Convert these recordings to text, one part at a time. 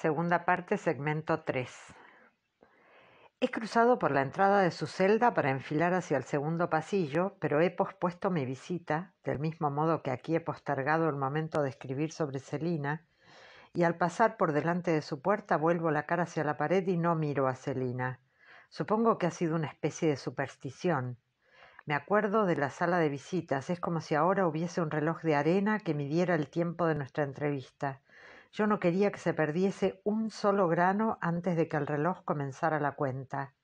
Segunda parte, segmento 3. He cruzado por la entrada de su celda para enfilar hacia el segundo pasillo, pero he pospuesto mi visita, del mismo modo que aquí he postergado el momento de escribir sobre Celina, y al pasar por delante de su puerta vuelvo la cara hacia la pared y no miro a Celina. Supongo que ha sido una especie de superstición. Me acuerdo de la sala de visitas, es como si ahora hubiese un reloj de arena que midiera el tiempo de nuestra entrevista. Yo no quería que se perdiese un solo grano antes de que el reloj comenzara la cuenta.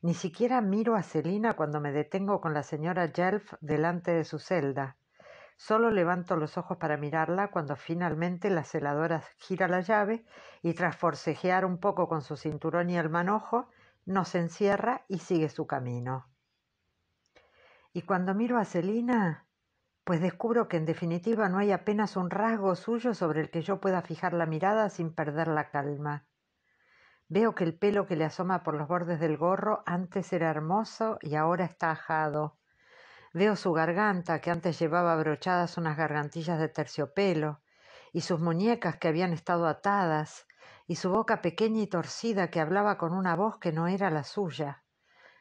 Ni siquiera miro a Celina cuando me detengo con la señora Jelf delante de su celda. Solo levanto los ojos para mirarla cuando finalmente la celadora gira la llave y tras forcejear un poco con su cinturón y el manojo, nos encierra y sigue su camino. Y cuando miro a Celina, pues descubro que en definitiva no hay apenas un rasgo suyo sobre el que yo pueda fijar la mirada sin perder la calma. Veo que el pelo que le asoma por los bordes del gorro antes era hermoso y ahora está ajado. Veo su garganta, que antes llevaba brochadas unas gargantillas de terciopelo, y sus muñecas que habían estado atadas, y su boca pequeña y torcida que hablaba con una voz que no era la suya.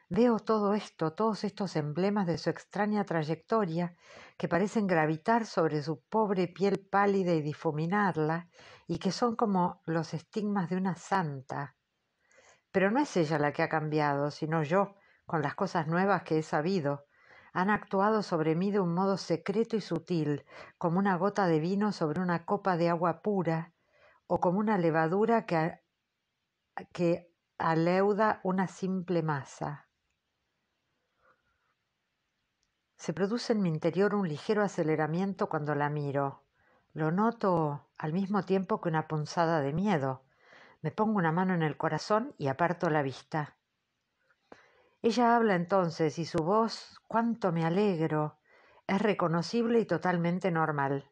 Veo todo esto, todos estos emblemas de su extraña trayectoria que parecen gravitar sobre su pobre piel pálida y difuminarla, y que son como los estigmas de una santa. Pero no es ella la que ha cambiado, sino yo, con las cosas nuevas que he sabido. Han actuado sobre mí de un modo secreto y sutil, como una gota de vino sobre una copa de agua pura, o como una levadura que, que aleuda una simple masa. Se produce en mi interior un ligero aceleramiento cuando la miro. Lo noto al mismo tiempo que una punzada de miedo. Me pongo una mano en el corazón y aparto la vista. Ella habla entonces y su voz, cuánto me alegro, es reconocible y totalmente normal.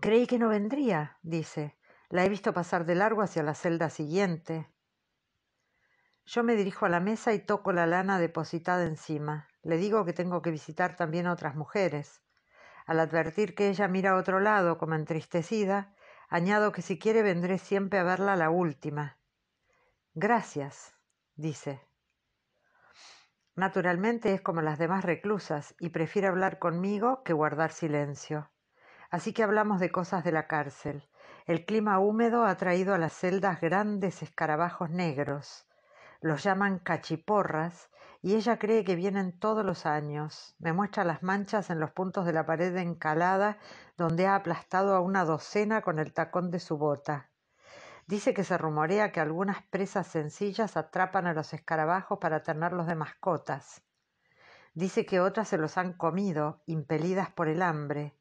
Creí que no vendría, dice. La he visto pasar de largo hacia la celda siguiente. Yo me dirijo a la mesa y toco la lana depositada encima. Le digo que tengo que visitar también otras mujeres. Al advertir que ella mira a otro lado como entristecida, añado que si quiere vendré siempre a verla la última. Gracias, dice. Naturalmente es como las demás reclusas y prefiere hablar conmigo que guardar silencio. Así que hablamos de cosas de la cárcel. El clima húmedo ha traído a las celdas grandes escarabajos negros, los llaman cachiporras, y ella cree que vienen todos los años. Me muestra las manchas en los puntos de la pared encalada donde ha aplastado a una docena con el tacón de su bota. Dice que se rumorea que algunas presas sencillas atrapan a los escarabajos para tenerlos de mascotas. Dice que otras se los han comido, impelidas por el hambre.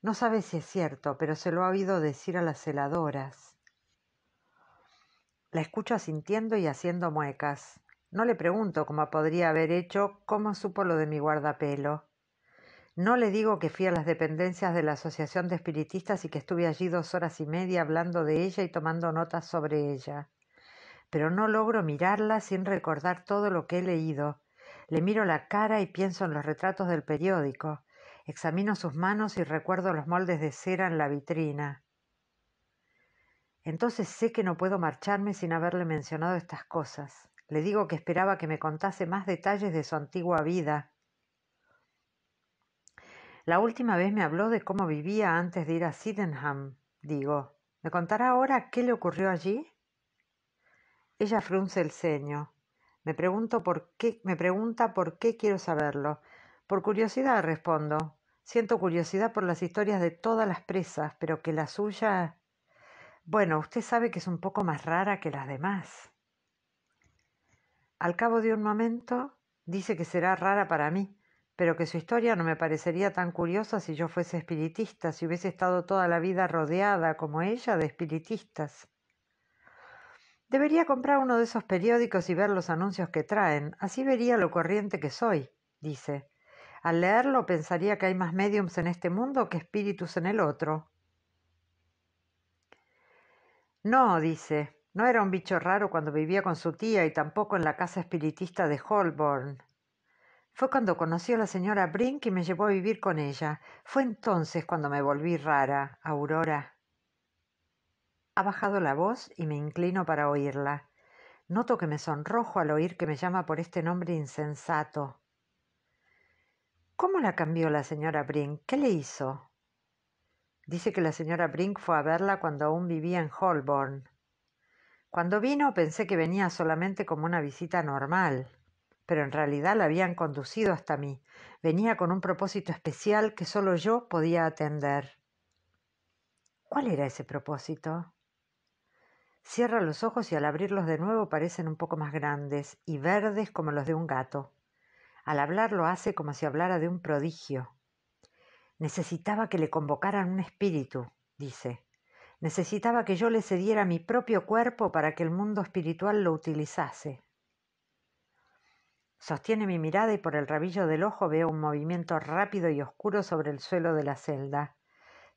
No sabe si es cierto, pero se lo ha oído decir a las heladoras. La escucho asintiendo y haciendo muecas. No le pregunto, cómo podría haber hecho, cómo supo lo de mi guardapelo. No le digo que fui a las dependencias de la Asociación de Espiritistas y que estuve allí dos horas y media hablando de ella y tomando notas sobre ella. Pero no logro mirarla sin recordar todo lo que he leído. Le miro la cara y pienso en los retratos del periódico. Examino sus manos y recuerdo los moldes de cera en la vitrina. Entonces sé que no puedo marcharme sin haberle mencionado estas cosas. Le digo que esperaba que me contase más detalles de su antigua vida. La última vez me habló de cómo vivía antes de ir a Sydenham. Digo, ¿me contará ahora qué le ocurrió allí? Ella frunce el ceño. Me, pregunto por qué, me pregunta por qué quiero saberlo. Por curiosidad respondo. Siento curiosidad por las historias de todas las presas, pero que la suya bueno, usted sabe que es un poco más rara que las demás. Al cabo de un momento, dice que será rara para mí, pero que su historia no me parecería tan curiosa si yo fuese espiritista, si hubiese estado toda la vida rodeada, como ella, de espiritistas. Debería comprar uno de esos periódicos y ver los anuncios que traen, así vería lo corriente que soy, dice. Al leerlo pensaría que hay más mediums en este mundo que espíritus en el otro. No, dice, no era un bicho raro cuando vivía con su tía y tampoco en la casa espiritista de Holborn. Fue cuando conoció a la señora Brink y me llevó a vivir con ella. Fue entonces cuando me volví rara, Aurora. Ha bajado la voz y me inclino para oírla. Noto que me sonrojo al oír que me llama por este nombre insensato. ¿Cómo la cambió la señora Brink? ¿Qué le hizo? Dice que la señora Brink fue a verla cuando aún vivía en Holborn. Cuando vino pensé que venía solamente como una visita normal, pero en realidad la habían conducido hasta mí. Venía con un propósito especial que solo yo podía atender. ¿Cuál era ese propósito? Cierra los ojos y al abrirlos de nuevo parecen un poco más grandes y verdes como los de un gato. Al hablar lo hace como si hablara de un prodigio. Necesitaba que le convocaran un espíritu, dice. Necesitaba que yo le cediera mi propio cuerpo para que el mundo espiritual lo utilizase. Sostiene mi mirada y por el rabillo del ojo veo un movimiento rápido y oscuro sobre el suelo de la celda.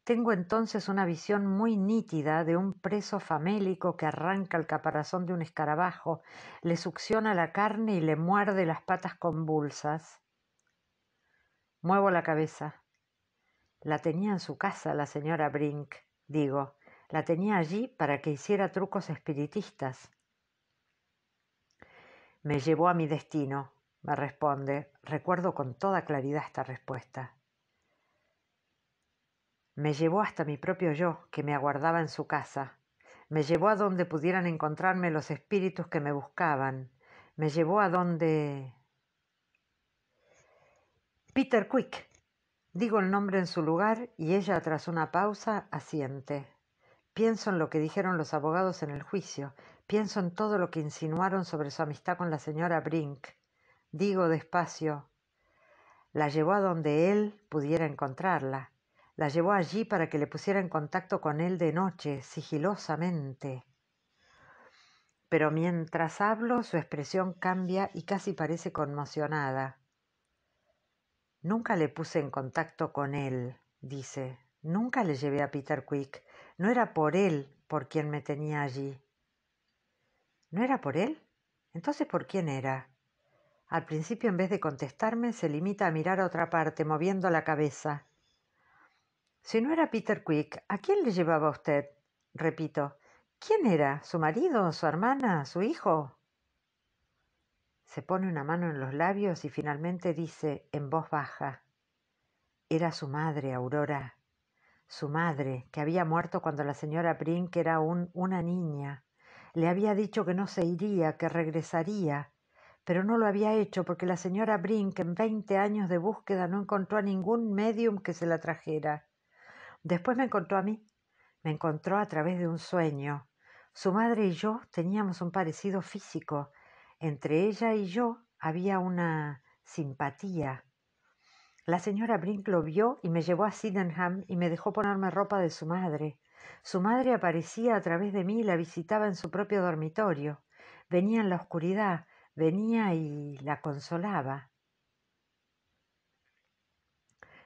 Tengo entonces una visión muy nítida de un preso famélico que arranca el caparazón de un escarabajo, le succiona la carne y le muerde las patas convulsas. Muevo la cabeza. La tenía en su casa la señora Brink, digo, la tenía allí para que hiciera trucos espiritistas. Me llevó a mi destino, me responde, recuerdo con toda claridad esta respuesta. Me llevó hasta mi propio yo, que me aguardaba en su casa. Me llevó a donde pudieran encontrarme los espíritus que me buscaban. Me llevó a donde... Peter Quick, Digo el nombre en su lugar y ella, tras una pausa, asiente. Pienso en lo que dijeron los abogados en el juicio, pienso en todo lo que insinuaron sobre su amistad con la señora Brink. Digo despacio, la llevó a donde él pudiera encontrarla, la llevó allí para que le pusiera en contacto con él de noche, sigilosamente. Pero mientras hablo, su expresión cambia y casi parece conmocionada. Nunca le puse en contacto con él, dice. Nunca le llevé a Peter Quick. No era por él por quien me tenía allí. ¿No era por él? Entonces, ¿por quién era? Al principio, en vez de contestarme, se limita a mirar a otra parte, moviendo la cabeza. Si no era Peter Quick, ¿a quién le llevaba usted? Repito, ¿quién era? ¿Su marido? ¿Su hermana? ¿Su hijo? Se pone una mano en los labios y finalmente dice en voz baja Era su madre, Aurora, su madre, que había muerto cuando la señora Brink era una niña. Le había dicho que no se iría, que regresaría, pero no lo había hecho porque la señora Brink en veinte años de búsqueda no encontró a ningún medium que se la trajera. Después me encontró a mí, me encontró a través de un sueño. Su madre y yo teníamos un parecido físico, entre ella y yo había una simpatía. La señora Brink lo vio y me llevó a Sydenham y me dejó ponerme ropa de su madre. Su madre aparecía a través de mí y la visitaba en su propio dormitorio. Venía en la oscuridad, venía y la consolaba.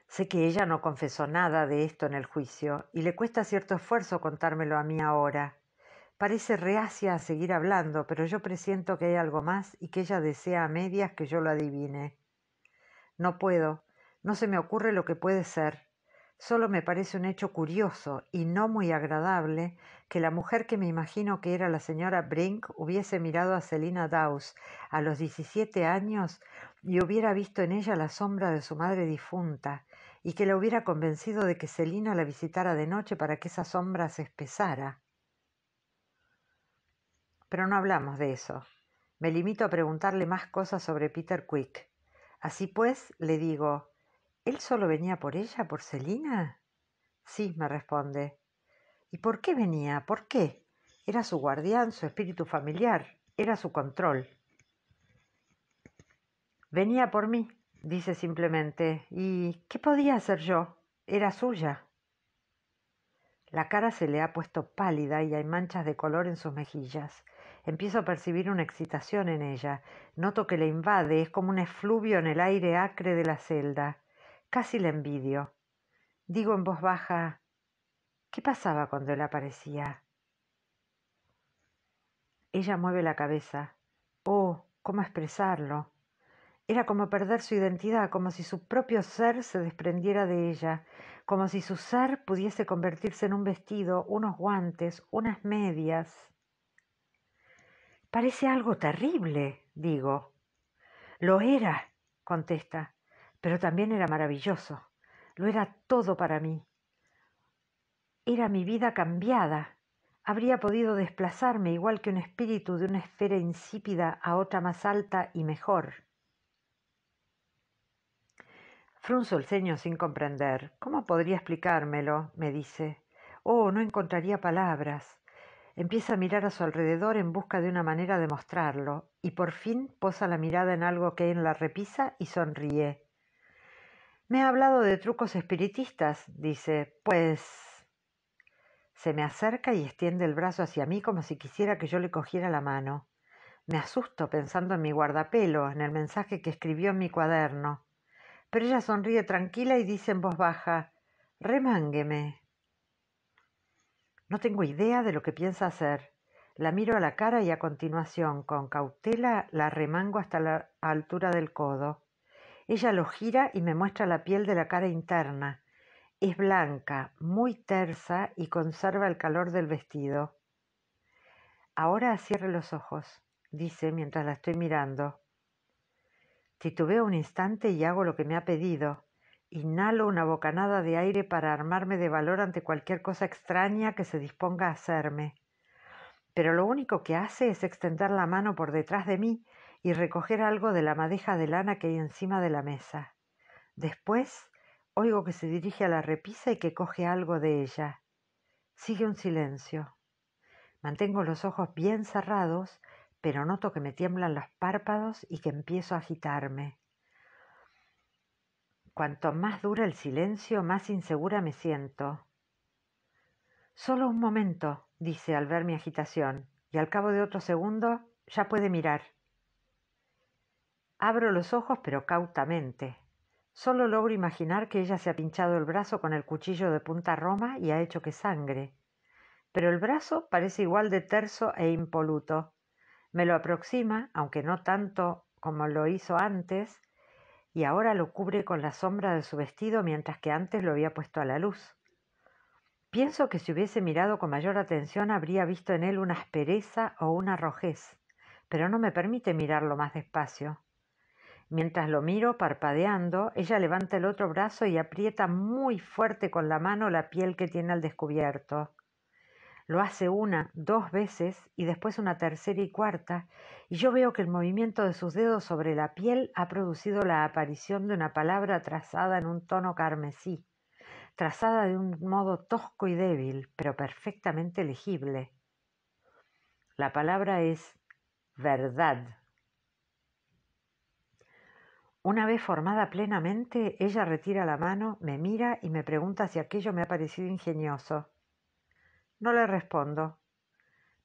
Sé que ella no confesó nada de esto en el juicio y le cuesta cierto esfuerzo contármelo a mí ahora. Parece reacia a seguir hablando, pero yo presiento que hay algo más y que ella desea a medias que yo lo adivine. No puedo, no se me ocurre lo que puede ser. Solo me parece un hecho curioso y no muy agradable que la mujer que me imagino que era la señora Brink hubiese mirado a Selina Dawes a los 17 años y hubiera visto en ella la sombra de su madre difunta y que la hubiera convencido de que Selina la visitara de noche para que esa sombra se espesara. Pero no hablamos de eso. Me limito a preguntarle más cosas sobre Peter Quick. Así pues, le digo, ¿él solo venía por ella, por Selina? Sí, me responde. ¿Y por qué venía? ¿Por qué? Era su guardián, su espíritu familiar, era su control. Venía por mí, dice simplemente. ¿Y qué podía hacer yo? Era suya. La cara se le ha puesto pálida y hay manchas de color en sus mejillas. Empiezo a percibir una excitación en ella. Noto que le invade, es como un efluvio en el aire acre de la celda. Casi la envidio. Digo en voz baja, ¿qué pasaba cuando él aparecía? Ella mueve la cabeza. Oh, ¿cómo expresarlo? Era como perder su identidad, como si su propio ser se desprendiera de ella, como si su ser pudiese convertirse en un vestido, unos guantes, unas medias. Parece algo terrible, digo. Lo era, contesta, pero también era maravilloso. Lo era todo para mí. Era mi vida cambiada. Habría podido desplazarme igual que un espíritu de una esfera insípida a otra más alta y mejor. Frunzo el ceño sin comprender. ¿Cómo podría explicármelo? me dice. Oh, no encontraría palabras. Empieza a mirar a su alrededor en busca de una manera de mostrarlo, y por fin posa la mirada en algo que hay en la repisa y sonríe. Me ha hablado de trucos espiritistas, dice. Pues... Se me acerca y extiende el brazo hacia mí como si quisiera que yo le cogiera la mano. Me asusto pensando en mi guardapelo, en el mensaje que escribió en mi cuaderno. Pero ella sonríe tranquila y dice en voz baja, Remángueme. No tengo idea de lo que piensa hacer. La miro a la cara y a continuación, con cautela, la remango hasta la altura del codo. Ella lo gira y me muestra la piel de la cara interna. Es blanca, muy tersa y conserva el calor del vestido. Ahora cierre los ojos, dice mientras la estoy mirando. Titubeo un instante y hago lo que me ha pedido. Inhalo una bocanada de aire para armarme de valor ante cualquier cosa extraña que se disponga a hacerme. Pero lo único que hace es extender la mano por detrás de mí y recoger algo de la madeja de lana que hay encima de la mesa. Después oigo que se dirige a la repisa y que coge algo de ella. Sigue un silencio. Mantengo los ojos bien cerrados, pero noto que me tiemblan los párpados y que empiezo a agitarme. Cuanto más dura el silencio, más insegura me siento. Solo un momento, dice al ver mi agitación, y al cabo de otro segundo ya puede mirar. Abro los ojos, pero cautamente. Solo logro imaginar que ella se ha pinchado el brazo con el cuchillo de punta roma y ha hecho que sangre. Pero el brazo parece igual de terso e impoluto. Me lo aproxima, aunque no tanto como lo hizo antes, y ahora lo cubre con la sombra de su vestido mientras que antes lo había puesto a la luz. Pienso que si hubiese mirado con mayor atención habría visto en él una aspereza o una rojez, pero no me permite mirarlo más despacio. Mientras lo miro parpadeando, ella levanta el otro brazo y aprieta muy fuerte con la mano la piel que tiene al descubierto. Lo hace una, dos veces y después una tercera y cuarta, y yo veo que el movimiento de sus dedos sobre la piel ha producido la aparición de una palabra trazada en un tono carmesí, trazada de un modo tosco y débil, pero perfectamente legible. La palabra es verdad. Una vez formada plenamente, ella retira la mano, me mira y me pregunta si aquello me ha parecido ingenioso. No le respondo.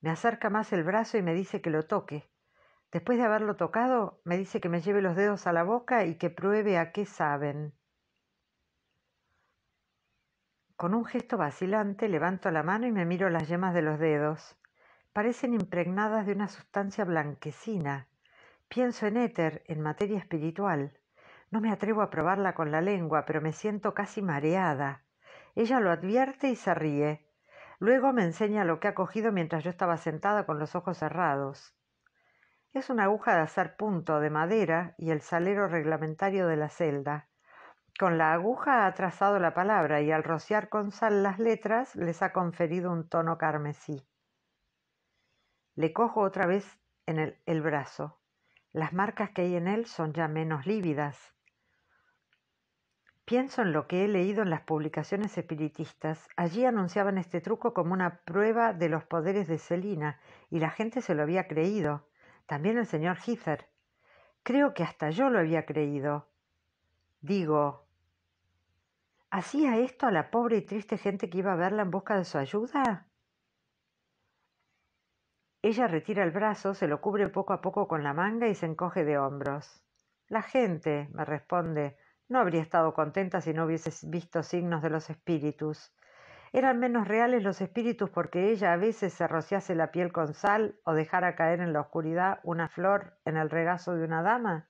Me acerca más el brazo y me dice que lo toque. Después de haberlo tocado, me dice que me lleve los dedos a la boca y que pruebe a qué saben. Con un gesto vacilante levanto la mano y me miro las yemas de los dedos. Parecen impregnadas de una sustancia blanquecina. Pienso en éter, en materia espiritual. No me atrevo a probarla con la lengua, pero me siento casi mareada. Ella lo advierte y se ríe. Luego me enseña lo que ha cogido mientras yo estaba sentada con los ojos cerrados. Es una aguja de hacer punto de madera y el salero reglamentario de la celda. Con la aguja ha trazado la palabra y al rociar con sal las letras les ha conferido un tono carmesí. Le cojo otra vez en el, el brazo. Las marcas que hay en él son ya menos lívidas. Pienso en lo que he leído en las publicaciones espiritistas. Allí anunciaban este truco como una prueba de los poderes de Selina, y la gente se lo había creído. También el señor Heather. Creo que hasta yo lo había creído. Digo, ¿hacía esto a la pobre y triste gente que iba a verla en busca de su ayuda? Ella retira el brazo, se lo cubre poco a poco con la manga y se encoge de hombros. La gente, me responde, no habría estado contenta si no hubiese visto signos de los espíritus. Eran menos reales los espíritus porque ella a veces se rociase la piel con sal o dejara caer en la oscuridad una flor en el regazo de una dama.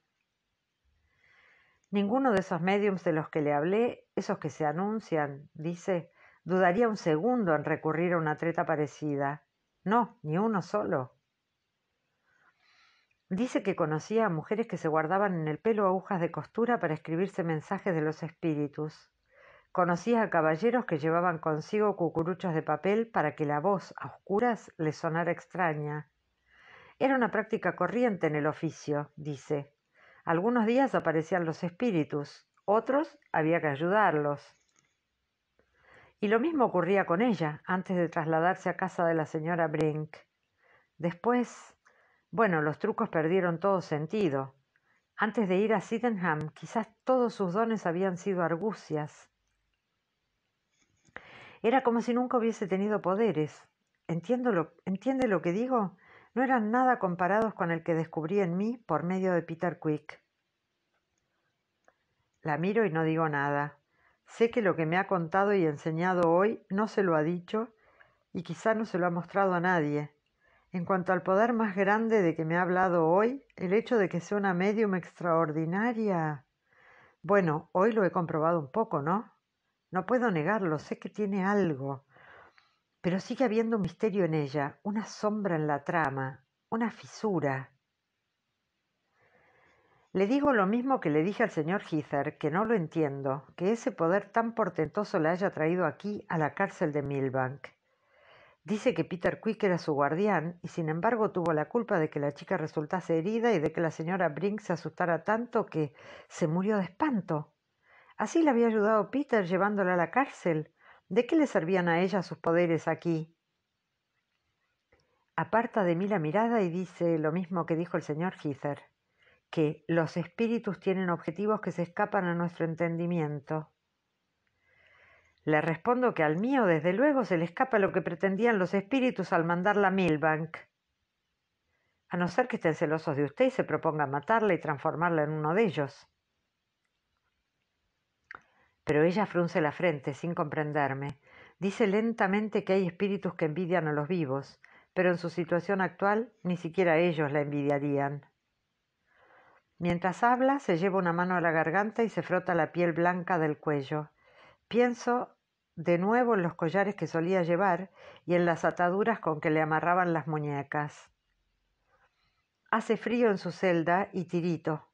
Ninguno de esos mediums de los que le hablé, esos que se anuncian, dice, dudaría un segundo en recurrir a una treta parecida. No, ni uno solo. Dice que conocía a mujeres que se guardaban en el pelo agujas de costura para escribirse mensajes de los espíritus. Conocía a caballeros que llevaban consigo cucuruchos de papel para que la voz a oscuras les sonara extraña. Era una práctica corriente en el oficio, dice. Algunos días aparecían los espíritus, otros había que ayudarlos. Y lo mismo ocurría con ella antes de trasladarse a casa de la señora Brink. Después, bueno, los trucos perdieron todo sentido. Antes de ir a Sydenham, quizás todos sus dones habían sido argucias. Era como si nunca hubiese tenido poderes. ¿Entiende lo que digo? No eran nada comparados con el que descubrí en mí por medio de Peter Quick. La miro y no digo nada. Sé que lo que me ha contado y enseñado hoy no se lo ha dicho y quizá no se lo ha mostrado a nadie. En cuanto al poder más grande de que me ha hablado hoy, el hecho de que sea una medium extraordinaria. Bueno, hoy lo he comprobado un poco, ¿no? No puedo negarlo, sé que tiene algo. Pero sigue habiendo un misterio en ella, una sombra en la trama, una fisura. Le digo lo mismo que le dije al señor Heather, que no lo entiendo, que ese poder tan portentoso le haya traído aquí a la cárcel de Milbank. Dice que Peter Quick era su guardián y sin embargo tuvo la culpa de que la chica resultase herida y de que la señora Brink se asustara tanto que se murió de espanto. Así le había ayudado Peter llevándola a la cárcel. ¿De qué le servían a ella sus poderes aquí? Aparta de mí la mirada y dice lo mismo que dijo el señor Heather, que los espíritus tienen objetivos que se escapan a nuestro entendimiento. Le respondo que al mío desde luego se le escapa lo que pretendían los espíritus al mandarla a Milbank. A no ser que estén celosos de usted y se proponga matarla y transformarla en uno de ellos. Pero ella frunce la frente sin comprenderme. Dice lentamente que hay espíritus que envidian a los vivos, pero en su situación actual ni siquiera ellos la envidiarían. Mientras habla, se lleva una mano a la garganta y se frota la piel blanca del cuello. Pienso de nuevo en los collares que solía llevar y en las ataduras con que le amarraban las muñecas. Hace frío en su celda y tirito.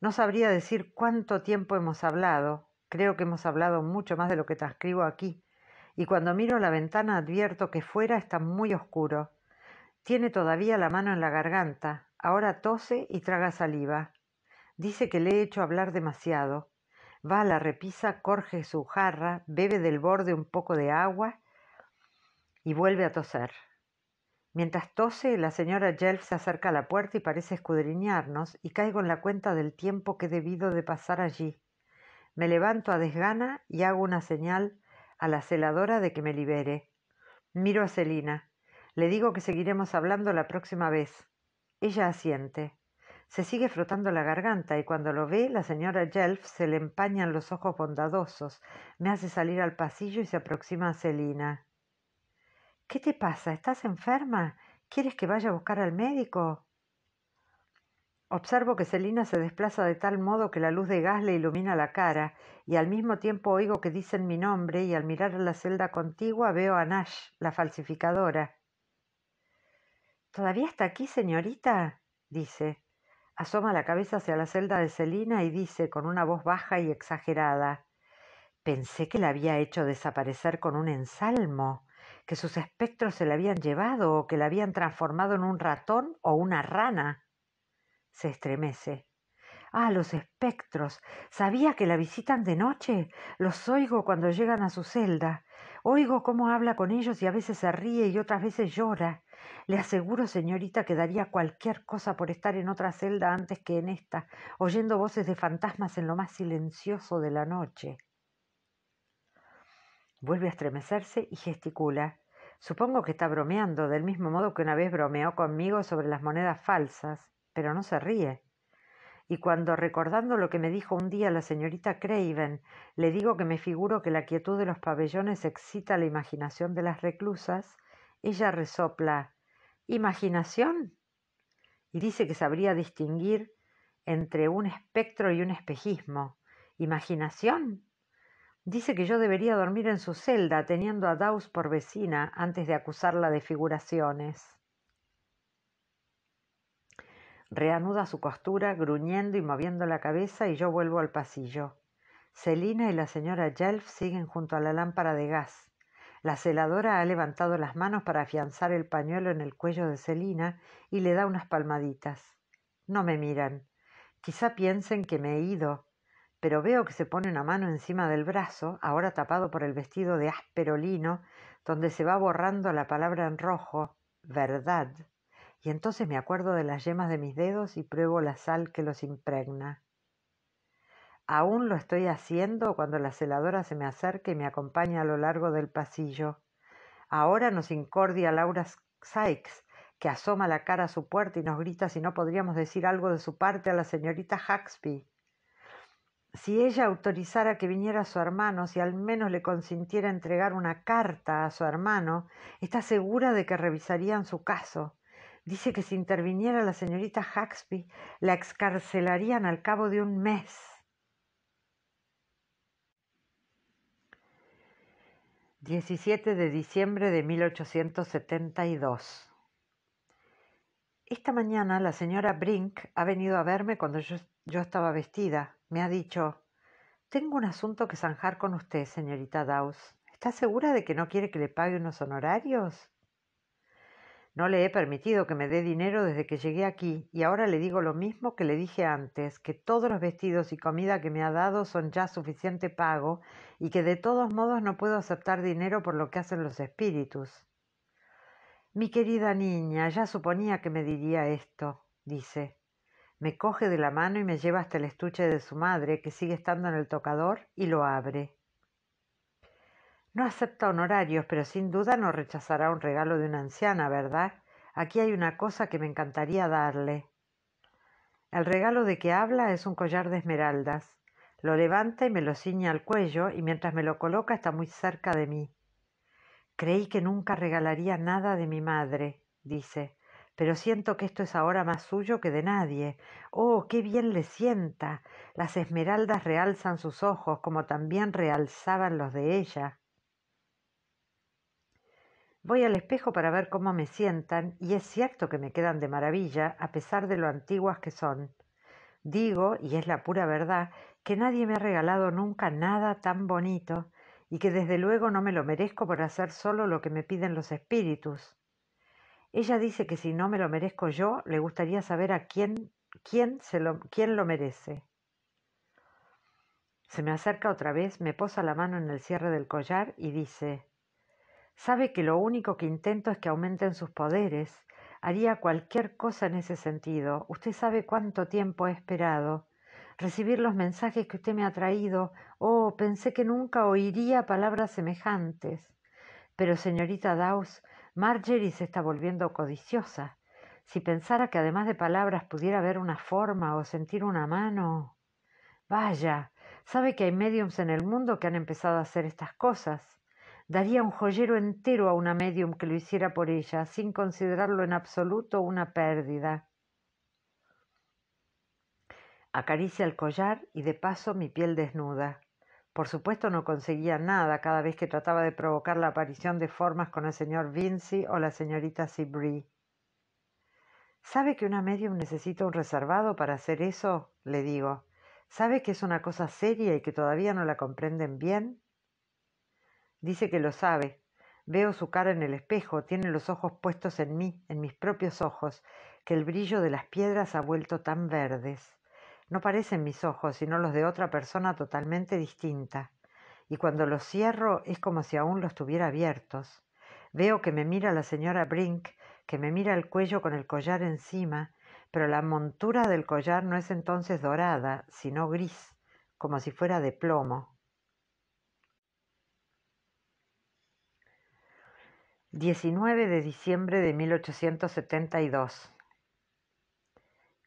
No sabría decir cuánto tiempo hemos hablado. Creo que hemos hablado mucho más de lo que transcribo aquí. Y cuando miro la ventana advierto que fuera está muy oscuro. Tiene todavía la mano en la garganta. Ahora tose y traga saliva. Dice que le he hecho hablar demasiado va a la repisa, corge su jarra, bebe del borde un poco de agua y vuelve a toser. Mientras tose, la señora Jelf se acerca a la puerta y parece escudriñarnos, y caigo en la cuenta del tiempo que he debido de pasar allí. Me levanto a desgana y hago una señal a la celadora de que me libere. Miro a Celina. Le digo que seguiremos hablando la próxima vez. Ella asiente. Se sigue frotando la garganta y cuando lo ve, la señora Jelf se le empañan los ojos bondadosos, me hace salir al pasillo y se aproxima a Celina. ¿Qué te pasa? ¿Estás enferma? ¿Quieres que vaya a buscar al médico? Observo que Celina se desplaza de tal modo que la luz de gas le ilumina la cara y al mismo tiempo oigo que dicen mi nombre y al mirar a la celda contigua veo a Nash, la falsificadora. ¿Todavía está aquí, señorita? dice. Asoma la cabeza hacia la celda de Celina y dice con una voz baja y exagerada Pensé que la había hecho desaparecer con un ensalmo, que sus espectros se la habían llevado o que la habían transformado en un ratón o una rana. Se estremece. Ah, los espectros. Sabía que la visitan de noche. Los oigo cuando llegan a su celda. Oigo cómo habla con ellos y a veces se ríe y otras veces llora. Le aseguro, señorita, que daría cualquier cosa por estar en otra celda antes que en esta, oyendo voces de fantasmas en lo más silencioso de la noche. Vuelve a estremecerse y gesticula. Supongo que está bromeando, del mismo modo que una vez bromeó conmigo sobre las monedas falsas, pero no se ríe. Y cuando, recordando lo que me dijo un día la señorita Craven, le digo que me figuro que la quietud de los pabellones excita la imaginación de las reclusas, ella resopla imaginación. Y dice que sabría distinguir entre un espectro y un espejismo. Imaginación. Dice que yo debería dormir en su celda teniendo a Daus por vecina antes de acusarla de figuraciones. Reanuda su costura, gruñendo y moviendo la cabeza, y yo vuelvo al pasillo. Celina y la señora Jelf siguen junto a la lámpara de gas. La celadora ha levantado las manos para afianzar el pañuelo en el cuello de Celina y le da unas palmaditas. No me miran. Quizá piensen que me he ido, pero veo que se pone una mano encima del brazo, ahora tapado por el vestido de áspero lino, donde se va borrando la palabra en rojo, verdad. Y entonces me acuerdo de las yemas de mis dedos y pruebo la sal que los impregna. Aún lo estoy haciendo cuando la celadora se me acerca y me acompaña a lo largo del pasillo. Ahora nos incordia Laura Sykes, que asoma la cara a su puerta y nos grita si no podríamos decir algo de su parte a la señorita Huxby. Si ella autorizara que viniera su hermano, si al menos le consintiera entregar una carta a su hermano, está segura de que revisarían su caso. Dice que si interviniera la señorita Haxby, la excarcelarían al cabo de un mes. 17 de diciembre de 1872. Esta mañana la señora Brink ha venido a verme cuando yo, yo, estaba vestida. Me ha dicho, tengo un asunto que zanjar con usted, señorita Dawes. ¿Está segura de que no quiere que le pague unos honorarios? No le he permitido que me dé dinero desde que llegué aquí y ahora le digo lo mismo que le dije antes, que todos los vestidos y comida que me ha dado son ya suficiente pago y que de todos modos no puedo aceptar dinero por lo que hacen los espíritus. Mi querida niña, ya suponía que me diría esto, dice. Me coge de la mano y me lleva hasta el estuche de su madre, que sigue estando en el tocador, y lo abre. No acepta honorarios, pero sin duda no rechazará un regalo de una anciana, ¿verdad? Aquí hay una cosa que me encantaría darle. El regalo de que habla es un collar de esmeraldas. Lo levanta y me lo ciña al cuello, y mientras me lo coloca está muy cerca de mí. Creí que nunca regalaría nada de mi madre, dice, pero siento que esto es ahora más suyo que de nadie. Oh, qué bien le sienta. Las esmeraldas realzan sus ojos, como también realzaban los de ella. Voy al espejo para ver cómo me sientan y es cierto que me quedan de maravilla a pesar de lo antiguas que son. Digo, y es la pura verdad, que nadie me ha regalado nunca nada tan bonito y que desde luego no me lo merezco por hacer solo lo que me piden los espíritus. Ella dice que si no me lo merezco yo, le gustaría saber a quién, quién, se lo, quién lo merece. Se me acerca otra vez, me posa la mano en el cierre del collar y dice Sabe que lo único que intento es que aumenten sus poderes. Haría cualquier cosa en ese sentido. Usted sabe cuánto tiempo he esperado. Recibir los mensajes que usted me ha traído. Oh, pensé que nunca oiría palabras semejantes. Pero, señorita Dawes, Margery se está volviendo codiciosa. Si pensara que además de palabras pudiera ver una forma o sentir una mano. Vaya, sabe que hay mediums en el mundo que han empezado a hacer estas cosas. Daría un joyero entero a una medium que lo hiciera por ella, sin considerarlo en absoluto una pérdida. Acaricia el collar y de paso mi piel desnuda. Por supuesto no conseguía nada cada vez que trataba de provocar la aparición de formas con el señor Vinci o la señorita Sibri. ¿Sabe que una medium necesita un reservado para hacer eso? le digo. ¿Sabe que es una cosa seria y que todavía no la comprenden bien? Dice que lo sabe. Veo su cara en el espejo, tiene los ojos puestos en mí, en mis propios ojos, que el brillo de las piedras ha vuelto tan verdes. No parecen mis ojos, sino los de otra persona totalmente distinta. Y cuando los cierro es como si aún los tuviera abiertos. Veo que me mira la señora Brink, que me mira el cuello con el collar encima, pero la montura del collar no es entonces dorada, sino gris, como si fuera de plomo. 19 de diciembre de 1872.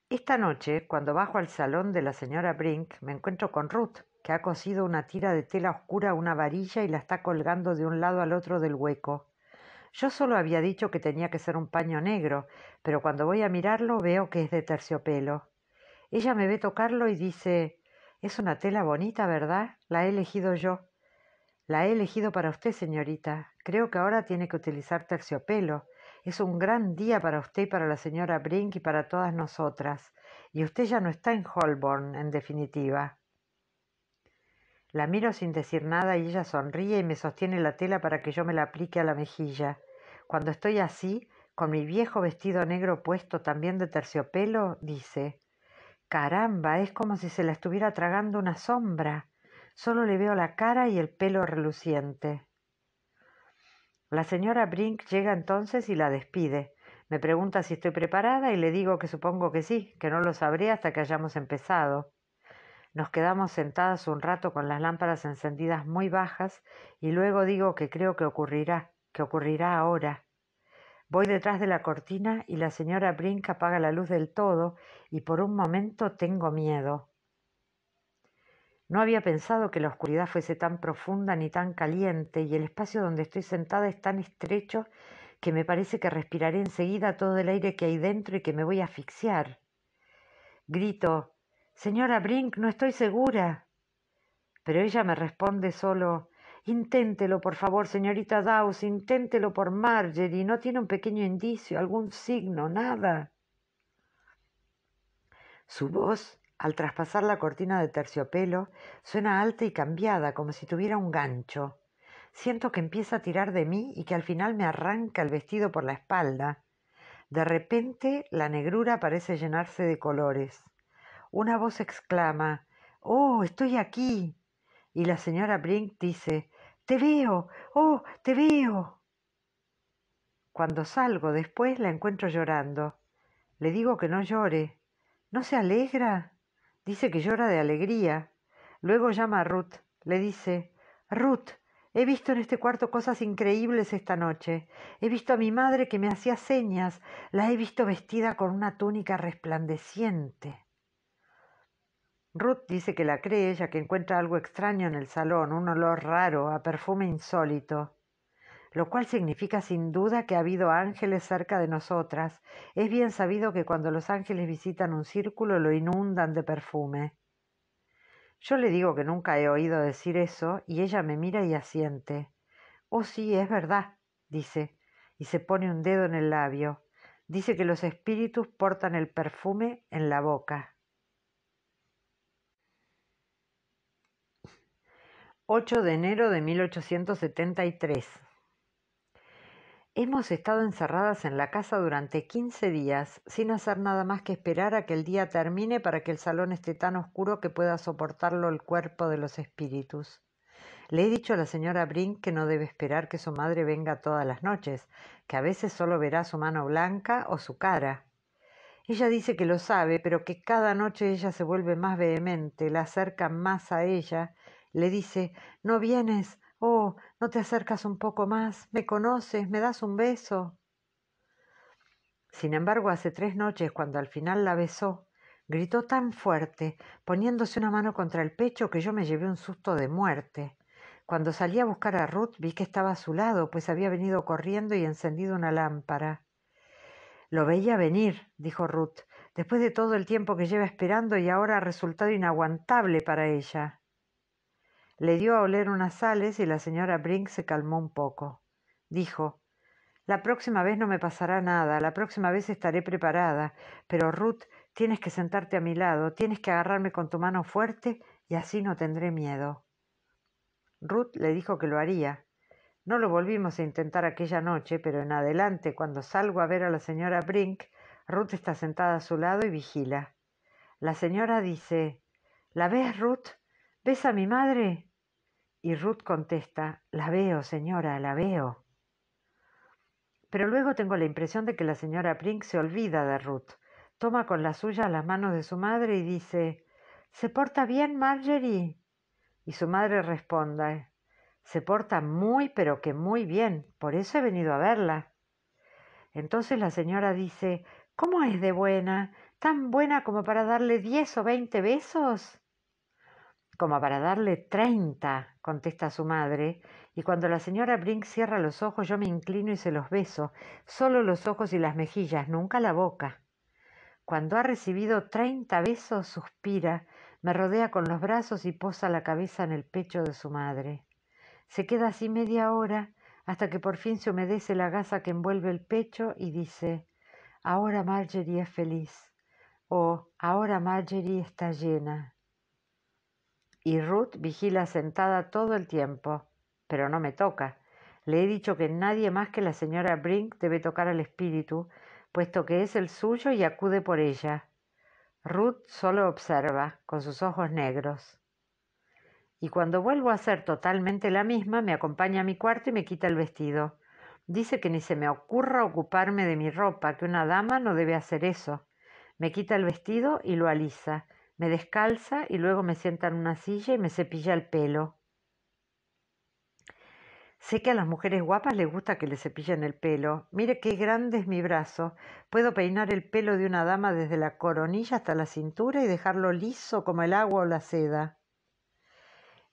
Esta noche, cuando bajo al salón de la señora Brink, me encuentro con Ruth, que ha cosido una tira de tela oscura a una varilla y la está colgando de un lado al otro del hueco. Yo solo había dicho que tenía que ser un paño negro, pero cuando voy a mirarlo veo que es de terciopelo. Ella me ve tocarlo y dice Es una tela bonita, ¿verdad? La he elegido yo. La he elegido para usted, señorita. Creo que ahora tiene que utilizar terciopelo. Es un gran día para usted y para la señora Brink y para todas nosotras. Y usted ya no está en Holborn, en definitiva. La miro sin decir nada y ella sonríe y me sostiene la tela para que yo me la aplique a la mejilla. Cuando estoy así, con mi viejo vestido negro puesto también de terciopelo, dice Caramba, es como si se la estuviera tragando una sombra. Solo le veo la cara y el pelo reluciente. La señora Brink llega entonces y la despide. Me pregunta si estoy preparada y le digo que supongo que sí, que no lo sabré hasta que hayamos empezado. Nos quedamos sentadas un rato con las lámparas encendidas muy bajas y luego digo que creo que ocurrirá, que ocurrirá ahora. Voy detrás de la cortina y la señora Brink apaga la luz del todo y por un momento tengo miedo. No había pensado que la oscuridad fuese tan profunda ni tan caliente y el espacio donde estoy sentada es tan estrecho que me parece que respiraré enseguida todo el aire que hay dentro y que me voy a asfixiar. Grito, Señora Brink, no estoy segura. Pero ella me responde solo, Inténtelo, por favor, señorita Dawes, inténtelo por Margery. No tiene un pequeño indicio, algún signo, nada. Su voz al traspasar la cortina de terciopelo, suena alta y cambiada, como si tuviera un gancho. Siento que empieza a tirar de mí y que al final me arranca el vestido por la espalda. De repente la negrura parece llenarse de colores. Una voz exclama Oh, estoy aquí. Y la señora Brink dice Te veo. Oh, te veo. Cuando salgo después la encuentro llorando. Le digo que no llore. ¿No se alegra? Dice que llora de alegría. Luego llama a Ruth. Le dice, Ruth, he visto en este cuarto cosas increíbles esta noche. He visto a mi madre que me hacía señas. La he visto vestida con una túnica resplandeciente. Ruth dice que la cree, ya que encuentra algo extraño en el salón, un olor raro, a perfume insólito lo cual significa sin duda que ha habido ángeles cerca de nosotras. Es bien sabido que cuando los ángeles visitan un círculo lo inundan de perfume. Yo le digo que nunca he oído decir eso, y ella me mira y asiente. Oh sí, es verdad, dice, y se pone un dedo en el labio. Dice que los espíritus portan el perfume en la boca. 8 de enero de 1873. Hemos estado encerradas en la casa durante quince días, sin hacer nada más que esperar a que el día termine para que el salón esté tan oscuro que pueda soportarlo el cuerpo de los espíritus. Le he dicho a la señora Brink que no debe esperar que su madre venga todas las noches, que a veces solo verá su mano blanca o su cara. Ella dice que lo sabe, pero que cada noche ella se vuelve más vehemente, la acerca más a ella, le dice No vienes, Oh, no te acercas un poco más, me conoces, me das un beso. Sin embargo, hace tres noches, cuando al final la besó, gritó tan fuerte, poniéndose una mano contra el pecho, que yo me llevé un susto de muerte. Cuando salí a buscar a Ruth vi que estaba a su lado, pues había venido corriendo y encendido una lámpara. Lo veía venir, dijo Ruth, después de todo el tiempo que lleva esperando y ahora ha resultado inaguantable para ella. Le dio a oler unas sales y la señora Brink se calmó un poco. Dijo La próxima vez no me pasará nada, la próxima vez estaré preparada, pero Ruth, tienes que sentarte a mi lado, tienes que agarrarme con tu mano fuerte y así no tendré miedo. Ruth le dijo que lo haría. No lo volvimos a intentar aquella noche, pero en adelante, cuando salgo a ver a la señora Brink, Ruth está sentada a su lado y vigila. La señora dice ¿La ves, Ruth? ¿Ves a mi madre? Y Ruth contesta, La veo, señora, la veo. Pero luego tengo la impresión de que la señora Prink se olvida de Ruth, toma con la suya las manos de su madre y dice, ¿Se porta bien, Margery? Y su madre responde, Se porta muy, pero que muy bien, por eso he venido a verla. Entonces la señora dice, ¿Cómo es de buena? ¿Tan buena como para darle diez o veinte besos? Como para darle treinta, contesta su madre, y cuando la señora Brink cierra los ojos yo me inclino y se los beso, solo los ojos y las mejillas, nunca la boca. Cuando ha recibido treinta besos, suspira, me rodea con los brazos y posa la cabeza en el pecho de su madre. Se queda así media hora hasta que por fin se humedece la gasa que envuelve el pecho y dice Ahora Marjorie es feliz o oh, Ahora Marjorie está llena. Y Ruth vigila sentada todo el tiempo, pero no me toca. Le he dicho que nadie más que la señora Brink debe tocar al espíritu, puesto que es el suyo y acude por ella. Ruth solo observa, con sus ojos negros. Y cuando vuelvo a ser totalmente la misma, me acompaña a mi cuarto y me quita el vestido. Dice que ni se me ocurra ocuparme de mi ropa, que una dama no debe hacer eso. Me quita el vestido y lo alisa. Me descalza y luego me sienta en una silla y me cepilla el pelo. Sé que a las mujeres guapas les gusta que le cepillen el pelo. Mire qué grande es mi brazo. Puedo peinar el pelo de una dama desde la coronilla hasta la cintura y dejarlo liso como el agua o la seda.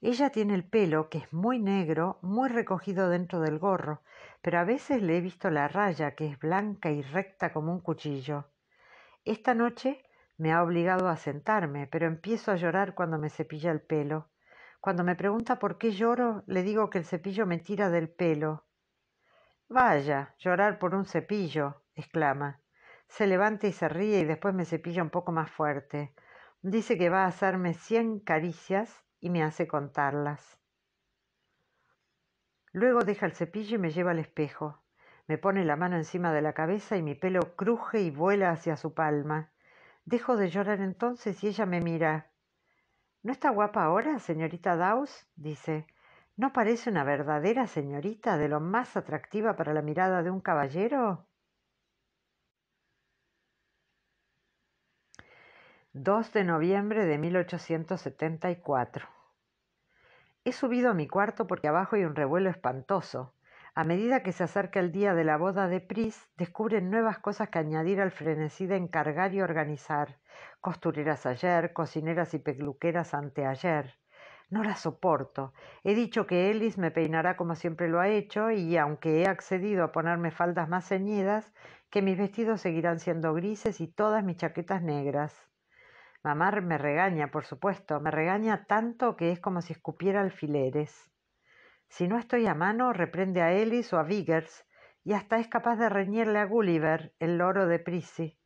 Ella tiene el pelo, que es muy negro, muy recogido dentro del gorro, pero a veces le he visto la raya, que es blanca y recta como un cuchillo. Esta noche me ha obligado a sentarme, pero empiezo a llorar cuando me cepilla el pelo. Cuando me pregunta por qué lloro, le digo que el cepillo me tira del pelo. Vaya, llorar por un cepillo, exclama. Se levanta y se ríe y después me cepilla un poco más fuerte. Dice que va a hacerme cien caricias y me hace contarlas. Luego deja el cepillo y me lleva al espejo. Me pone la mano encima de la cabeza y mi pelo cruje y vuela hacia su palma. Dejo de llorar entonces y ella me mira. ¿No está guapa ahora, señorita Dawes? dice. ¿No parece una verdadera señorita de lo más atractiva para la mirada de un caballero? —2 de noviembre de 1874. He subido a mi cuarto porque abajo hay un revuelo espantoso. A medida que se acerca el día de la boda de Pris, descubren nuevas cosas que añadir al frenesí de encargar y organizar. Costureras ayer, cocineras y peluqueras anteayer. No las soporto. He dicho que Ellis me peinará como siempre lo ha hecho y, aunque he accedido a ponerme faldas más ceñidas, que mis vestidos seguirán siendo grises y todas mis chaquetas negras. Mamá me regaña, por supuesto, me regaña tanto que es como si escupiera alfileres. Si no estoy a mano, reprende a Ellis o a Biggers, y hasta es capaz de reñirle a Gulliver, el loro de Prissy.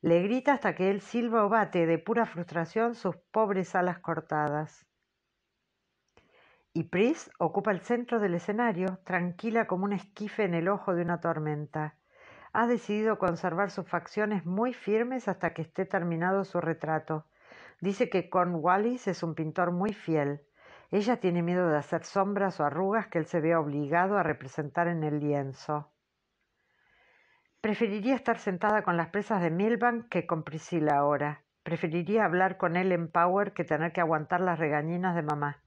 Le grita hasta que él silba o bate de pura frustración sus pobres alas cortadas. Y Pris ocupa el centro del escenario, tranquila como un esquife en el ojo de una tormenta. Ha decidido conservar sus facciones muy firmes hasta que esté terminado su retrato. Dice que Cornwallis es un pintor muy fiel ella tiene miedo de hacer sombras o arrugas que él se vea obligado a representar en el lienzo. Preferiría estar sentada con las presas de Milbank que con Priscilla ahora. Preferiría hablar con él Power que tener que aguantar las regañinas de mamá.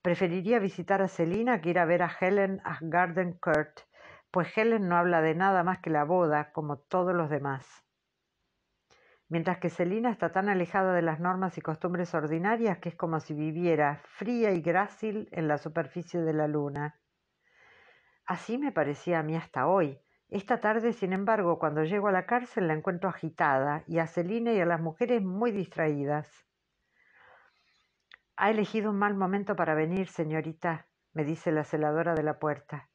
Preferiría visitar a Selina que ir a ver a Helen a Garden Court, pues Helen no habla de nada más que la boda, como todos los demás mientras que Celina está tan alejada de las normas y costumbres ordinarias que es como si viviera fría y grácil en la superficie de la luna. Así me parecía a mí hasta hoy. Esta tarde, sin embargo, cuando llego a la cárcel la encuentro agitada y a Celina y a las mujeres muy distraídas. Ha elegido un mal momento para venir, señorita, me dice la celadora de la puerta.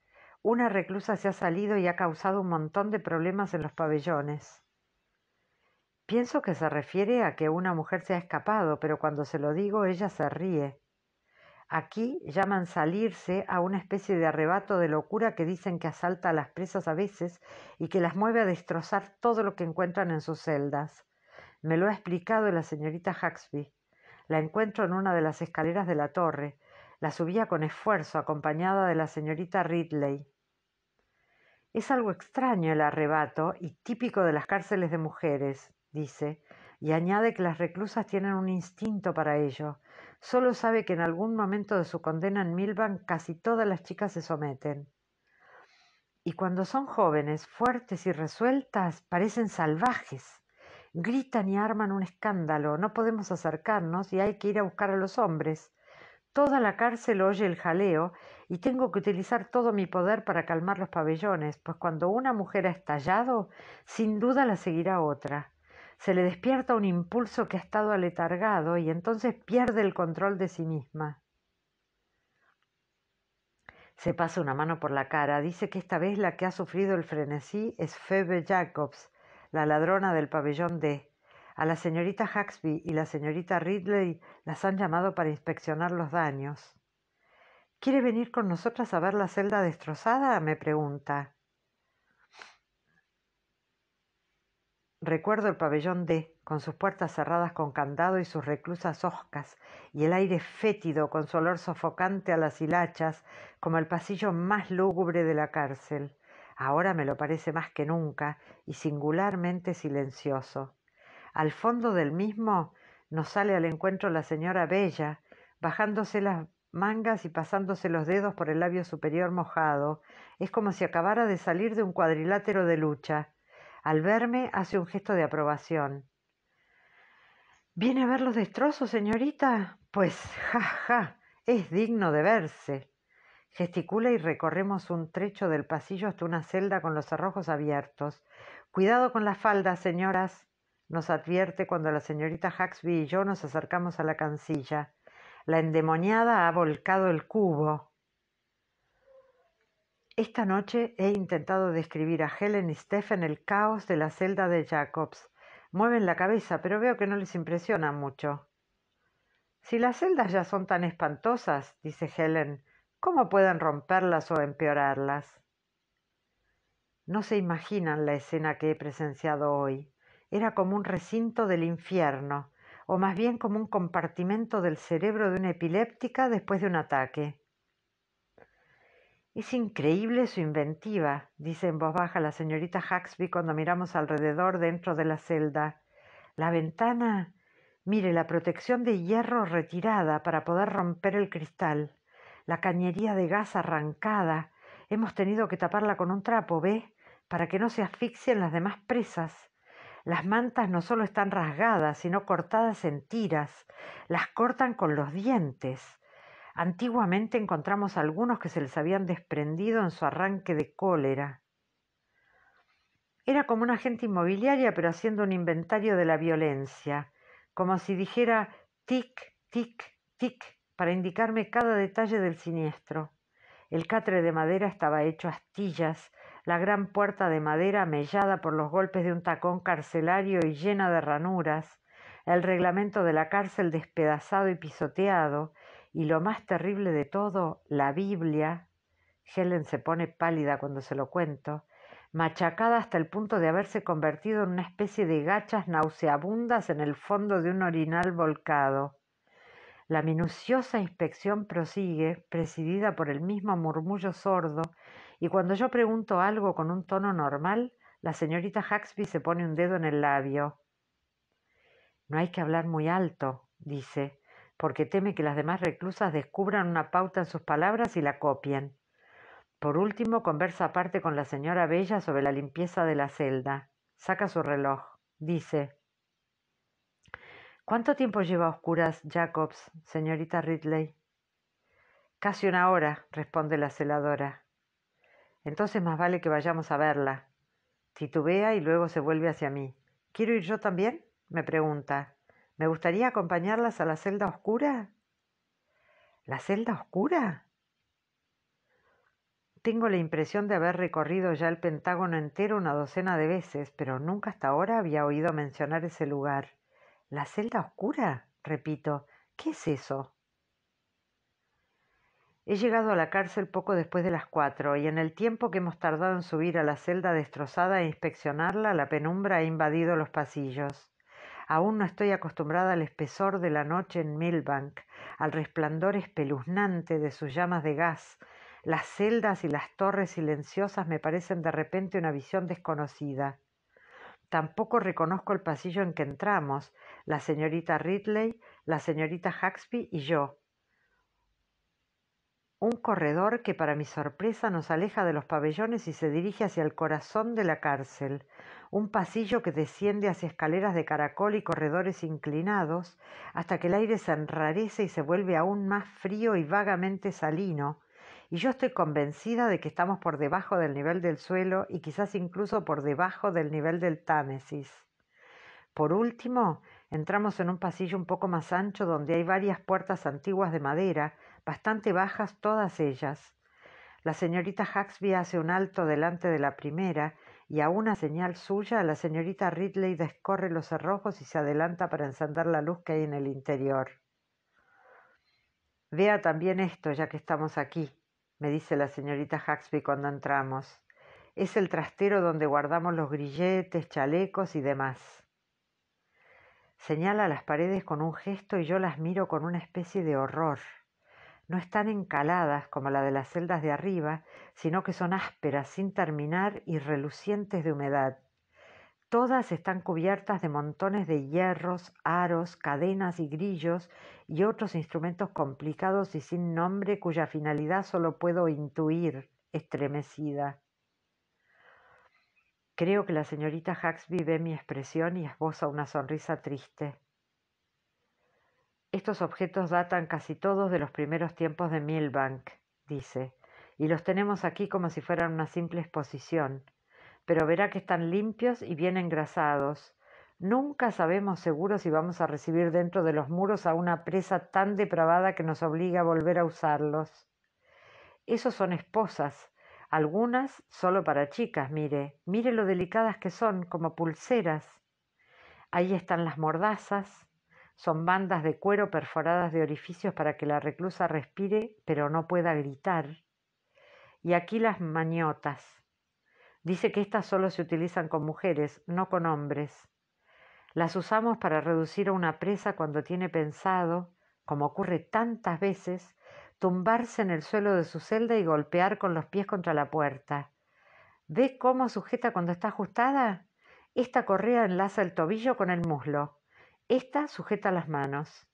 Una reclusa se ha salido y ha causado un montón de problemas en los pabellones. Pienso que se refiere a que una mujer se ha escapado, pero cuando se lo digo ella se ríe. Aquí llaman salirse a una especie de arrebato de locura que dicen que asalta a las presas a veces y que las mueve a destrozar todo lo que encuentran en sus celdas. Me lo ha explicado la señorita Huxby. La encuentro en una de las escaleras de la torre. La subía con esfuerzo, acompañada de la señorita Ridley. Es algo extraño el arrebato y típico de las cárceles de mujeres dice, y añade que las reclusas tienen un instinto para ello. Solo sabe que en algún momento de su condena en Milban casi todas las chicas se someten. Y cuando son jóvenes, fuertes y resueltas, parecen salvajes. Gritan y arman un escándalo, no podemos acercarnos y hay que ir a buscar a los hombres. Toda la cárcel oye el jaleo y tengo que utilizar todo mi poder para calmar los pabellones, pues cuando una mujer ha estallado, sin duda la seguirá otra se le despierta un impulso que ha estado aletargado y entonces pierde el control de sí misma. Se pasa una mano por la cara. Dice que esta vez la que ha sufrido el frenesí es Febe Jacobs, la ladrona del pabellón D. A la señorita Huxby y la señorita Ridley las han llamado para inspeccionar los daños. ¿Quiere venir con nosotras a ver la celda destrozada? me pregunta. Recuerdo el pabellón D, con sus puertas cerradas con candado y sus reclusas hoscas, y el aire fétido con su olor sofocante a las hilachas, como el pasillo más lúgubre de la cárcel. Ahora me lo parece más que nunca y singularmente silencioso. Al fondo del mismo nos sale al encuentro la señora Bella, bajándose las mangas y pasándose los dedos por el labio superior mojado. Es como si acabara de salir de un cuadrilátero de lucha al verme hace un gesto de aprobación. ¿Viene a ver los destrozos, señorita? Pues, ja, ja, es digno de verse. Gesticula y recorremos un trecho del pasillo hasta una celda con los cerrojos abiertos. Cuidado con las faldas, señoras, nos advierte cuando la señorita Huxby y yo nos acercamos a la cancilla. La endemoniada ha volcado el cubo. Esta noche he intentado describir a Helen y Stephen el caos de la celda de Jacobs. Mueven la cabeza, pero veo que no les impresiona mucho. Si las celdas ya son tan espantosas, dice Helen, ¿cómo pueden romperlas o empeorarlas? No se imaginan la escena que he presenciado hoy. Era como un recinto del infierno, o más bien como un compartimento del cerebro de una epiléptica después de un ataque. Es increíble su inventiva, dice en voz baja la señorita Huxby cuando miramos alrededor dentro de la celda. La ventana. Mire, la protección de hierro retirada para poder romper el cristal. La cañería de gas arrancada. Hemos tenido que taparla con un trapo, ¿ve? Para que no se asfixien las demás presas. Las mantas no solo están rasgadas, sino cortadas en tiras. Las cortan con los dientes. Antiguamente encontramos algunos que se les habían desprendido en su arranque de cólera. Era como una agente inmobiliaria, pero haciendo un inventario de la violencia, como si dijera tic, tic, tic, para indicarme cada detalle del siniestro. El catre de madera estaba hecho astillas, la gran puerta de madera mellada por los golpes de un tacón carcelario y llena de ranuras, el reglamento de la cárcel despedazado y pisoteado, y lo más terrible de todo, la Biblia, Helen se pone pálida cuando se lo cuento, machacada hasta el punto de haberse convertido en una especie de gachas nauseabundas en el fondo de un orinal volcado. La minuciosa inspección prosigue, presidida por el mismo murmullo sordo, y cuando yo pregunto algo con un tono normal, la señorita Huxby se pone un dedo en el labio. No hay que hablar muy alto, dice, porque teme que las demás reclusas descubran una pauta en sus palabras y la copien. Por último, conversa aparte con la señora Bella sobre la limpieza de la celda. Saca su reloj. Dice ¿Cuánto tiempo lleva a oscuras, Jacobs, señorita Ridley? Casi una hora, responde la celadora. Entonces más vale que vayamos a verla. Titubea y luego se vuelve hacia mí. ¿Quiero ir yo también? me pregunta. ¿Me gustaría acompañarlas a la celda oscura? ¿La celda oscura? Tengo la impresión de haber recorrido ya el Pentágono entero una docena de veces, pero nunca hasta ahora había oído mencionar ese lugar. ¿La celda oscura? Repito, ¿qué es eso? He llegado a la cárcel poco después de las cuatro, y en el tiempo que hemos tardado en subir a la celda destrozada e inspeccionarla, la penumbra ha invadido los pasillos. Aún no estoy acostumbrada al espesor de la noche en Milbank, al resplandor espeluznante de sus llamas de gas. Las celdas y las torres silenciosas me parecen de repente una visión desconocida. Tampoco reconozco el pasillo en que entramos, la señorita Ridley, la señorita Huxby y yo. Un corredor que para mi sorpresa nos aleja de los pabellones y se dirige hacia el corazón de la cárcel, un pasillo que desciende hacia escaleras de caracol y corredores inclinados, hasta que el aire se enrarece y se vuelve aún más frío y vagamente salino, y yo estoy convencida de que estamos por debajo del nivel del suelo y quizás incluso por debajo del nivel del Támesis. Por último, entramos en un pasillo un poco más ancho donde hay varias puertas antiguas de madera, bastante bajas todas ellas. La señorita Huxby hace un alto delante de la primera, y a una señal suya la señorita Ridley descorre los cerrojos y se adelanta para encender la luz que hay en el interior. Vea también esto, ya que estamos aquí, me dice la señorita Huxby cuando entramos. Es el trastero donde guardamos los grilletes, chalecos y demás. Señala las paredes con un gesto y yo las miro con una especie de horror no están encaladas como la de las celdas de arriba, sino que son ásperas, sin terminar y relucientes de humedad. Todas están cubiertas de montones de hierros, aros, cadenas y grillos y otros instrumentos complicados y sin nombre cuya finalidad solo puedo intuir, estremecida. Creo que la señorita Huxby ve mi expresión y esboza una sonrisa triste. Estos objetos datan casi todos de los primeros tiempos de Milbank, dice, y los tenemos aquí como si fueran una simple exposición, pero verá que están limpios y bien engrasados. Nunca sabemos seguro si vamos a recibir dentro de los muros a una presa tan depravada que nos obliga a volver a usarlos. Esos son esposas, algunas solo para chicas, mire, mire lo delicadas que son, como pulseras. Ahí están las mordazas, son bandas de cuero perforadas de orificios para que la reclusa respire pero no pueda gritar. Y aquí las mañotas. Dice que estas solo se utilizan con mujeres, no con hombres. Las usamos para reducir a una presa cuando tiene pensado, como ocurre tantas veces, tumbarse en el suelo de su celda y golpear con los pies contra la puerta. ¿Ve cómo sujeta cuando está ajustada? Esta correa enlaza el tobillo con el muslo. Esta sujeta las manos.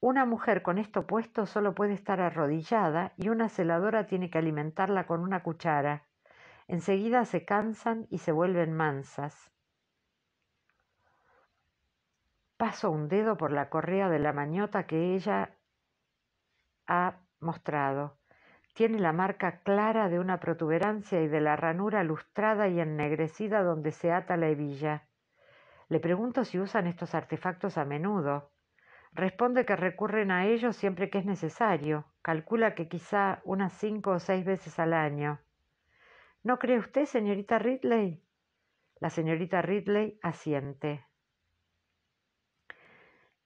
Una mujer con esto puesto solo puede estar arrodillada y una celadora tiene que alimentarla con una cuchara. Enseguida se cansan y se vuelven mansas. Paso un dedo por la correa de la mañota que ella ha mostrado. Tiene la marca clara de una protuberancia y de la ranura lustrada y ennegrecida donde se ata la hebilla. Le pregunto si usan estos artefactos a menudo. Responde que recurren a ellos siempre que es necesario. Calcula que quizá unas cinco o seis veces al año. ¿No cree usted, señorita Ridley? La señorita Ridley asiente.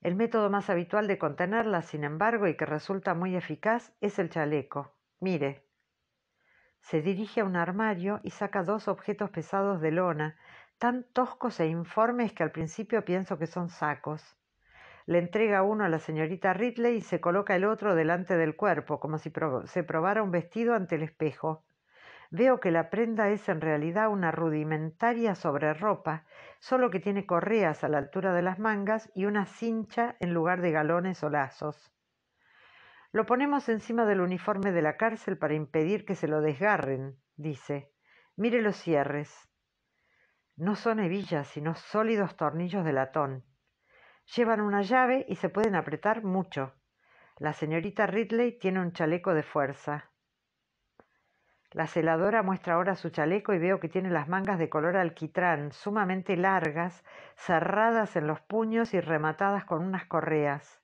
El método más habitual de contenerla, sin embargo, y que resulta muy eficaz, es el chaleco. Mire. Se dirige a un armario y saca dos objetos pesados de lona, tan toscos e informes que al principio pienso que son sacos. Le entrega uno a la señorita Ridley y se coloca el otro delante del cuerpo, como si se probara un vestido ante el espejo. Veo que la prenda es en realidad una rudimentaria sobreropa, solo que tiene correas a la altura de las mangas y una cincha en lugar de galones o lazos. Lo ponemos encima del uniforme de la cárcel para impedir que se lo desgarren, dice. Mire los cierres. No son hebillas, sino sólidos tornillos de latón. Llevan una llave y se pueden apretar mucho. La señorita Ridley tiene un chaleco de fuerza. La celadora muestra ahora su chaleco y veo que tiene las mangas de color alquitrán, sumamente largas, cerradas en los puños y rematadas con unas correas.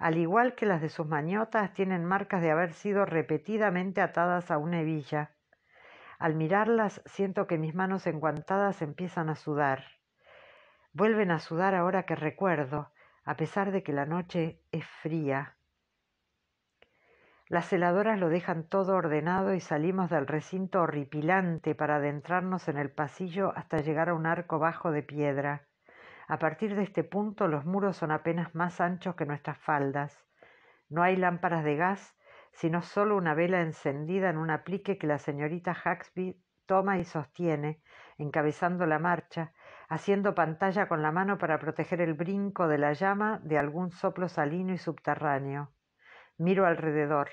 Al igual que las de sus mañotas, tienen marcas de haber sido repetidamente atadas a una hebilla. Al mirarlas siento que mis manos enguantadas empiezan a sudar. Vuelven a sudar ahora que recuerdo, a pesar de que la noche es fría. Las heladoras lo dejan todo ordenado y salimos del recinto horripilante para adentrarnos en el pasillo hasta llegar a un arco bajo de piedra. A partir de este punto los muros son apenas más anchos que nuestras faldas. No hay lámparas de gas sino solo una vela encendida en un aplique que la señorita Huxby toma y sostiene, encabezando la marcha, haciendo pantalla con la mano para proteger el brinco de la llama de algún soplo salino y subterráneo. Miro alrededor.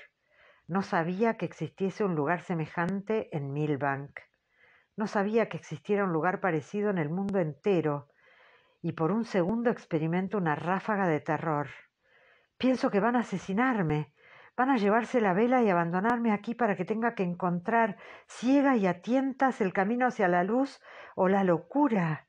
No sabía que existiese un lugar semejante en Milbank. No sabía que existiera un lugar parecido en el mundo entero, y por un segundo experimento una ráfaga de terror. Pienso que van a asesinarme. Van a llevarse la vela y abandonarme aquí para que tenga que encontrar ciega y a tientas el camino hacia la luz o la locura.